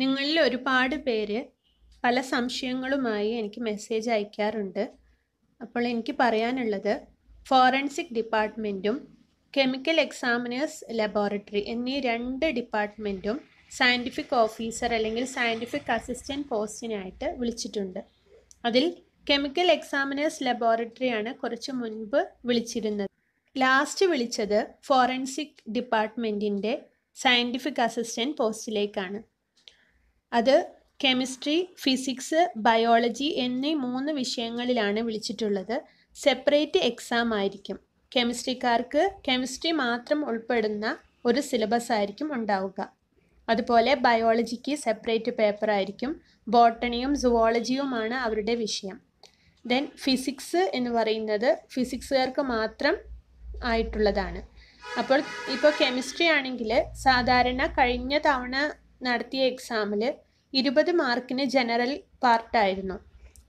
നിങ്ങളിൽ ഒരുപാട് പേര് പല സംശയങ്ങളുമായി എനിക്ക് മെസ്സേജ് അയക്കാറുണ്ട് അപ്പോൾ എനിക്ക് പറയാനുള്ളത് ഫോറൻസിക് ഡിപ്പാർട്ട്മെൻറ്റും കെമിക്കൽ എക്സാമിനേഴ്സ് ലബോറട്ടറി എന്നീ രണ്ട് ഡിപ്പാർട്ട്മെൻറ്റും സയൻറ്റിഫിക് ഓഫീസർ അല്ലെങ്കിൽ സയൻറ്റിഫിക് അസിസ്റ്റൻറ്റ് പോസ്റ്റിനായിട്ട് വിളിച്ചിട്ടുണ്ട് അതിൽ കെമിക്കൽ എക്സാമിനേഴ്സ് ലബോറട്ടറിയാണ് കുറച്ച് മുൻപ് വിളിച്ചിരുന്നത് ലാസ്റ്റ് വിളിച്ചത് ഫോറൻസിക് ഡിപ്പാർട്ട്മെൻറ്റിൻ്റെ സയൻറ്റിഫിക് അസിസ്റ്റൻറ്റ് പോസ്റ്റിലേക്കാണ് അത് കെമിസ്ട്രി ഫിസിക്സ് ബയോളജി എന്നീ മൂന്ന് വിഷയങ്ങളിലാണ് വിളിച്ചിട്ടുള്ളത് സെപ്പറേറ്റ് എക്സാം ആയിരിക്കും കെമിസ്ട്രിക്കാർക്ക് കെമിസ്ട്രി മാത്രം ഉൾപ്പെടുന്ന ഒരു സിലബസ് ആയിരിക്കും ഉണ്ടാവുക അതുപോലെ ബയോളജിക്ക് സെപ്പറേറ്റ് പേപ്പർ ആയിരിക്കും ബോട്ടണിയും സുവോളജിയുമാണ് അവരുടെ വിഷയം ദെൻ ഫിസിക്സ് എന്ന് പറയുന്നത് ഫിസിക്സുകാർക്ക് മാത്രം ആയിട്ടുള്ളതാണ് അപ്പോൾ ഇപ്പോൾ കെമിസ്ട്രി ആണെങ്കിൽ സാധാരണ കഴിഞ്ഞ തവണ നടത്തിയ എക്സാമിൽ ഇരുപത് മാർക്കിന് ജനറൽ പാർട്ടായിരുന്നു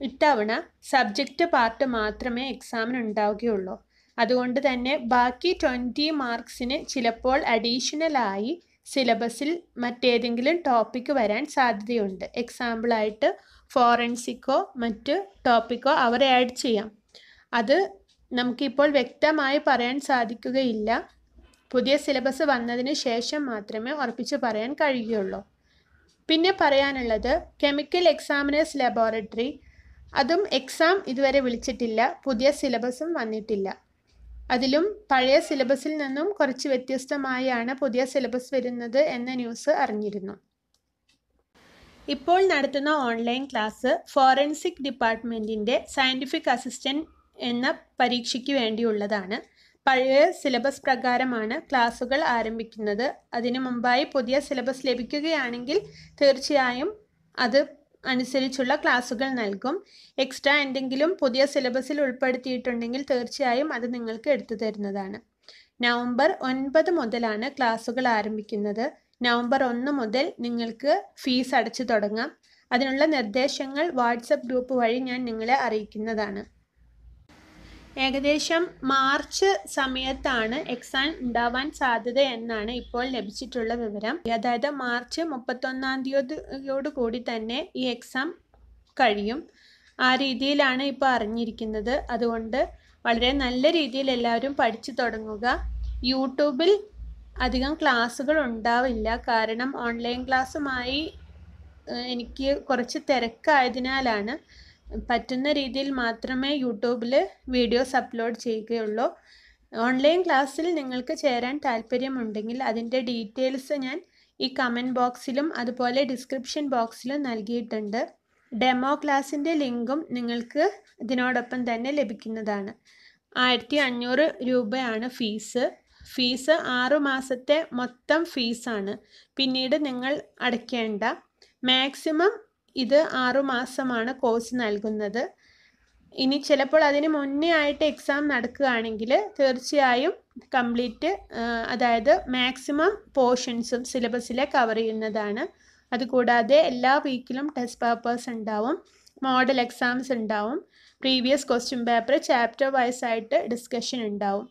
ഇത്തവണ സബ്ജക്റ്റ് പാർട്ട് മാത്രമേ എക്സാമിന് ഉണ്ടാവുകയുള്ളൂ അതുകൊണ്ട് തന്നെ ബാക്കി ട്വൻറ്റി മാർക്സിന് ചിലപ്പോൾ അഡീഷണലായി സിലബസിൽ മറ്റേതെങ്കിലും ടോപ്പിക്ക് വരാൻ സാധ്യതയുണ്ട് എക്സാമ്പിളായിട്ട് ഫോറൻസിക്കോ മറ്റ് ടോപ്പിക്കോ അവർ ആഡ് ചെയ്യാം അത് നമുക്കിപ്പോൾ വ്യക്തമായി പറയാൻ സാധിക്കുകയില്ല പുതിയ സിലബസ് വന്നതിന് ശേഷം മാത്രമേ ഉറപ്പിച്ച് പറയാൻ കഴിയുകയുള്ളൂ പിന്നെ പറയാനുള്ളത് കെമിക്കൽ എക്സാമിനേഴ്സ് ലബോറട്ടറി അതും എക്സാം ഇതുവരെ വിളിച്ചിട്ടില്ല പുതിയ സിലബസും വന്നിട്ടില്ല അതിലും പഴയ സിലബസിൽ നിന്നും കുറച്ച് വ്യത്യസ്തമായാണ് പുതിയ സിലബസ് വരുന്നത് എന്ന ന്യൂസ് അറിഞ്ഞിരുന്നു ഇപ്പോൾ നടത്തുന്ന ഓൺലൈൻ ക്ലാസ് ഫോറൻസിക് ഡിപ്പാർട്ട്മെൻറ്റിൻ്റെ സയൻറ്റിഫിക് അസിസ്റ്റൻറ്റ് എന്ന പരീക്ഷയ്ക്ക് വേണ്ടിയുള്ളതാണ് പഴയ സിലബസ് പ്രകാരമാണ് ക്ലാസുകൾ ആരംഭിക്കുന്നത് അതിനു മുമ്പായി പുതിയ സിലബസ് ലഭിക്കുകയാണെങ്കിൽ തീർച്ചയായും അത് അനുസരിച്ചുള്ള ക്ലാസുകൾ നൽകും എക്സ്ട്രാ എന്തെങ്കിലും പുതിയ സിലബസിൽ ഉൾപ്പെടുത്തിയിട്ടുണ്ടെങ്കിൽ തീർച്ചയായും അത് നിങ്ങൾക്ക് എടുത്തു തരുന്നതാണ് നവംബർ ഒൻപത് മുതലാണ് ക്ലാസുകൾ ആരംഭിക്കുന്നത് നവംബർ ഒന്ന് മുതൽ നിങ്ങൾക്ക് ഫീസ് അടച്ചു തുടങ്ങാം അതിനുള്ള നിർദ്ദേശങ്ങൾ വാട്സപ്പ് ഗ്രൂപ്പ് വഴി ഞാൻ നിങ്ങളെ അറിയിക്കുന്നതാണ് ഏകദേശം മാർച്ച് സമയത്താണ് എക്സാം ഉണ്ടാവാൻ സാധ്യത എന്നാണ് ഇപ്പോൾ ലഭിച്ചിട്ടുള്ള വിവരം അതായത് മാർച്ച് മുപ്പത്തൊന്നാം തീയതിയോട് കൂടി തന്നെ ഈ എക്സാം കഴിയും ആ രീതിയിലാണ് ഇപ്പോൾ അറിഞ്ഞിരിക്കുന്നത് അതുകൊണ്ട് വളരെ നല്ല രീതിയിൽ എല്ലാവരും പഠിച്ചു തുടങ്ങുക യൂട്യൂബിൽ അധികം ക്ലാസ്സുകൾ ഉണ്ടാവില്ല കാരണം ഓൺലൈൻ ക്ലാസ്സുമായി എനിക്ക് കുറച്ച് തിരക്കായതിനാലാണ് പറ്റുന്ന രീതിയിൽ മാത്രമേ യൂട്യൂബിൽ വീഡിയോസ് അപ്ലോഡ് ചെയ്യുകയുള്ളൂ ഓൺലൈൻ ക്ലാസ്സിൽ നിങ്ങൾക്ക് ചേരാൻ താല്പര്യമുണ്ടെങ്കിൽ അതിൻ്റെ ഡീറ്റെയിൽസ് ഞാൻ ഈ കമൻറ്റ് ബോക്സിലും അതുപോലെ ഡിസ്ക്രിപ്ഷൻ ബോക്സിലും നൽകിയിട്ടുണ്ട് ഡെമോ ക്ലാസിൻ്റെ ലിങ്കും നിങ്ങൾക്ക് ഇതിനോടൊപ്പം തന്നെ ലഭിക്കുന്നതാണ് ആയിരത്തി അഞ്ഞൂറ് രൂപയാണ് ഫീസ് ഫീസ് ആറു മാസത്തെ മൊത്തം ഫീസാണ് പിന്നീട് നിങ്ങൾ അടയ്ക്കേണ്ട മാക്സിമം ഇത് ആറുമാസമാണ് കോഴ്സ് നൽകുന്നത് ഇനി ചിലപ്പോൾ അതിന് മുന്നേ ആയിട്ട് എക്സാം നടക്കുകയാണെങ്കിൽ തീർച്ചയായും കംപ്ലീറ്റ് അതായത് മാക്സിമം പോർഷൻസും സിലബസിലെ കവർ ചെയ്യുന്നതാണ് അതുകൂടാതെ എല്ലാ വീക്കിലും ടെസ്റ്റ് പേപ്പേഴ്സ് ഉണ്ടാവും മോഡൽ എക്സാംസ് ഉണ്ടാവും previous question paper chapter wise ആയിട്ട് ഡിസ്കഷൻ ഉണ്ടാവും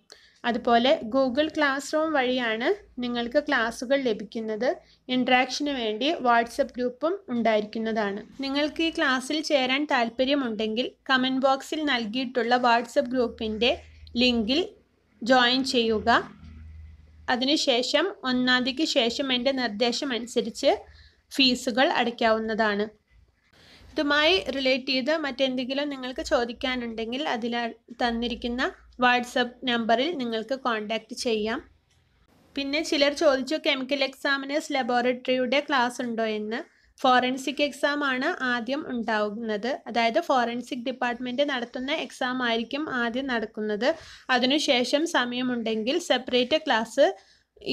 അതുപോലെ ഗൂഗിൾ ക്ലാസ് റൂം വഴിയാണ് നിങ്ങൾക്ക് ക്ലാസ്സുകൾ ലഭിക്കുന്നത് ഇൻട്രാക്ഷന് വേണ്ടി വാട്സപ്പ് ഗ്രൂപ്പും ഉണ്ടായിരിക്കുന്നതാണ് നിങ്ങൾക്ക് ഈ ക്ലാസ്സിൽ ചേരാൻ താല്പര്യമുണ്ടെങ്കിൽ കമൻറ്റ് ബോക്സിൽ നൽകിയിട്ടുള്ള വാട്സപ്പ് ഗ്രൂപ്പിൻ്റെ ലിങ്കിൽ ജോയിൻ ചെയ്യുക അതിനുശേഷം ഒന്നാം തീയതിക്ക് ശേഷം എൻ്റെ നിർദ്ദേശം അനുസരിച്ച് ഫീസുകൾ അടയ്ക്കാവുന്നതാണ് ഇതുമായി റിലേറ്റ് ചെയ്ത് മറ്റെന്തെങ്കിലും നിങ്ങൾക്ക് ചോദിക്കാനുണ്ടെങ്കിൽ അതിൽ തന്നിരിക്കുന്ന വാട്സപ്പ് നമ്പറിൽ നിങ്ങൾക്ക് കോൺടാക്റ്റ് ചെയ്യാം പിന്നെ ചിലർ ചോദിച്ചു കെമിക്കൽ എക്സാമിനേഴ്സ് ലബോറട്ടറിയുടെ ക്ലാസ് ഉണ്ടോ എന്ന് ഫോറൻസിക് എക്സാം ആണ് ആദ്യം ഉണ്ടാകുന്നത് അതായത് ഫോറൻസിക് ഡിപ്പാർട്ട്മെൻറ്റ് നടത്തുന്ന എക്സാം ആയിരിക്കും ആദ്യം നടക്കുന്നത് അതിനുശേഷം സമയമുണ്ടെങ്കിൽ സെപ്പറേറ്റ് ക്ലാസ്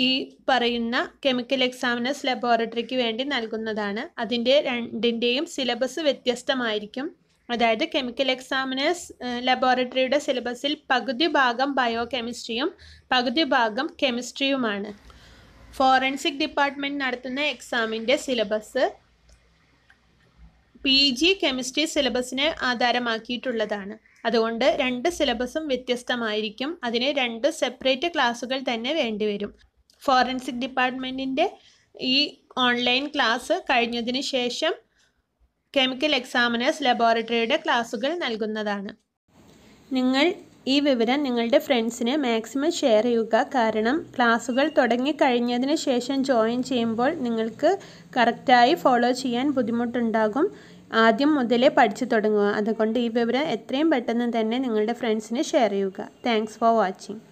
ഈ പറയുന്ന കെമിക്കൽ എക്സാമിനേഴ്സ് ലബോറട്ടറിക്ക് വേണ്ടി നൽകുന്നതാണ് അതിൻ്റെ രണ്ടിൻ്റെയും സിലബസ് വ്യത്യസ്തമായിരിക്കും അതായത് കെമിക്കൽ എക്സാമിനേഴ്സ് ലബോറട്ടറിയുടെ സിലബസിൽ പകുതി ഭാഗം ബയോ കെമിസ്ട്രിയും പകുതി ഭാഗം കെമിസ്ട്രിയുമാണ് ഫോറൻസിക് ഡിപ്പാർട്ട്മെൻറ്റ് നടത്തുന്ന എക്സാമിൻ്റെ സിലബസ് പി ജി കെമിസ്ട്രി സിലബസിനെ ആധാരമാക്കിയിട്ടുള്ളതാണ് അതുകൊണ്ട് രണ്ട് സിലബസും വ്യത്യസ്തമായിരിക്കും അതിന് രണ്ട് സെപ്പറേറ്റ് ക്ലാസ്സുകൾ തന്നെ വേണ്ടിവരും ഫോറൻസിക് ഡിപ്പാർട്ട്മെൻറ്റിൻ്റെ ഈ ഓൺലൈൻ ക്ലാസ് കഴിഞ്ഞതിന് ശേഷം കെമിക്കൽ എക്സാമിനേഴ്സ് ലബോറട്ടറിയുടെ ക്ലാസ്സുകൾ നൽകുന്നതാണ് നിങ്ങൾ ഈ വിവരം നിങ്ങളുടെ ഫ്രണ്ട്സിന് മാക്സിമം ഷെയർ ചെയ്യുക കാരണം ക്ലാസ്സുകൾ തുടങ്ങിക്കഴിഞ്ഞതിന് ശേഷം ജോയിൻ ചെയ്യുമ്പോൾ നിങ്ങൾക്ക് കറക്റ്റായി ഫോളോ ചെയ്യാൻ ബുദ്ധിമുട്ടുണ്ടാകും ആദ്യം മുതലേ പഠിച്ചു തുടങ്ങുക അതുകൊണ്ട് ഈ വിവരം എത്രയും പെട്ടെന്ന് തന്നെ നിങ്ങളുടെ ഫ്രണ്ട്സിന് ഷെയർ ചെയ്യുക താങ്ക്സ് ഫോർ വാച്ചിങ്